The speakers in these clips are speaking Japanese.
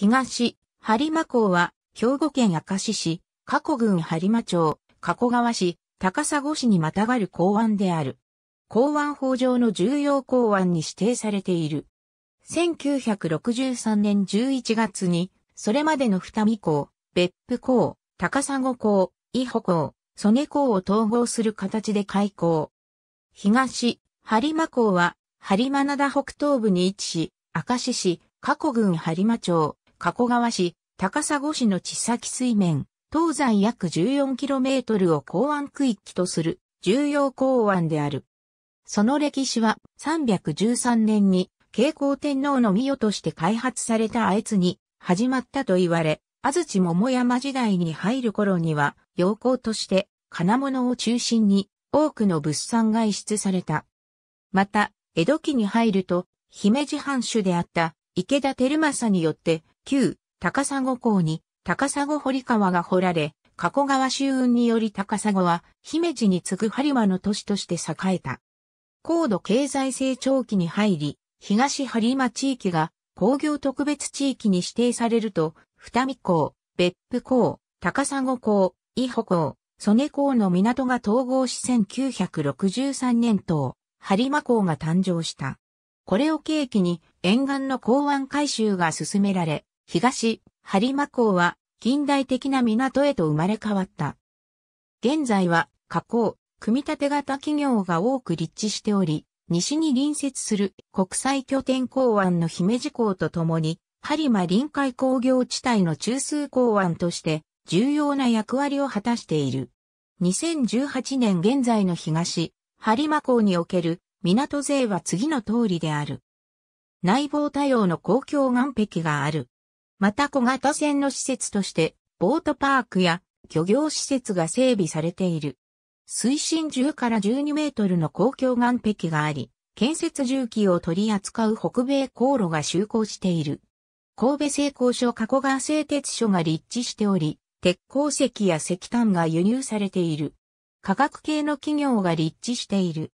東、播磨港は、兵庫県明石市、加古郡播磨町、加古川市、高砂市にまたがる港湾である。港湾法上の重要港湾に指定されている。1963年11月に、それまでの二見港、別府港、高砂港、伊保港、曽根港を統合する形で開港。東、播磨港は、播磨灘北東部に位置し、明石市、加古郡播磨町、加古川市、高砂市の地先水面、東西約 14km を港湾区域とする重要港湾である。その歴史は313年に慶光天皇の御代として開発されたあえつに始まったと言われ、安土桃山時代に入る頃には、陽光として金物を中心に多くの物産が輸出された。また、江戸期に入ると、姫路藩主であった池田照正によって、旧高砂港に高砂堀川が掘られ、加古川周運により高砂は姫路に次ぐ播磨の都市として栄えた。高度経済成長期に入り、東播磨地域が工業特別地域に指定されると、二見港、別府港、高砂港、伊保港、曽根港の港が統合し1963年等、播磨港が誕生した。これを契機に沿岸の港湾改修が進められ、東、播磨港は近代的な港へと生まれ変わった。現在は加工、組み立て型企業が多く立地しており、西に隣接する国際拠点港湾の姫路港とともに、播磨臨海工業地帯の中枢港湾として重要な役割を果たしている。2018年現在の東、播磨港における港勢は次の通りである。内防対応の公共岸壁がある。また小型船の施設として、ボートパークや漁業施設が整備されている。水深10から12メートルの公共岸壁があり、建設重機を取り扱う北米航路が就航している。神戸製鋼所加古川製鉄所が立地しており、鉄鉱石や石炭が輸入されている。化学系の企業が立地している。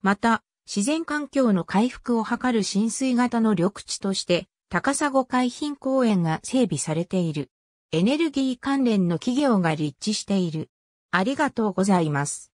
また、自然環境の回復を図る浸水型の緑地として、高砂海浜公園が整備されている。エネルギー関連の企業が立地している。ありがとうございます。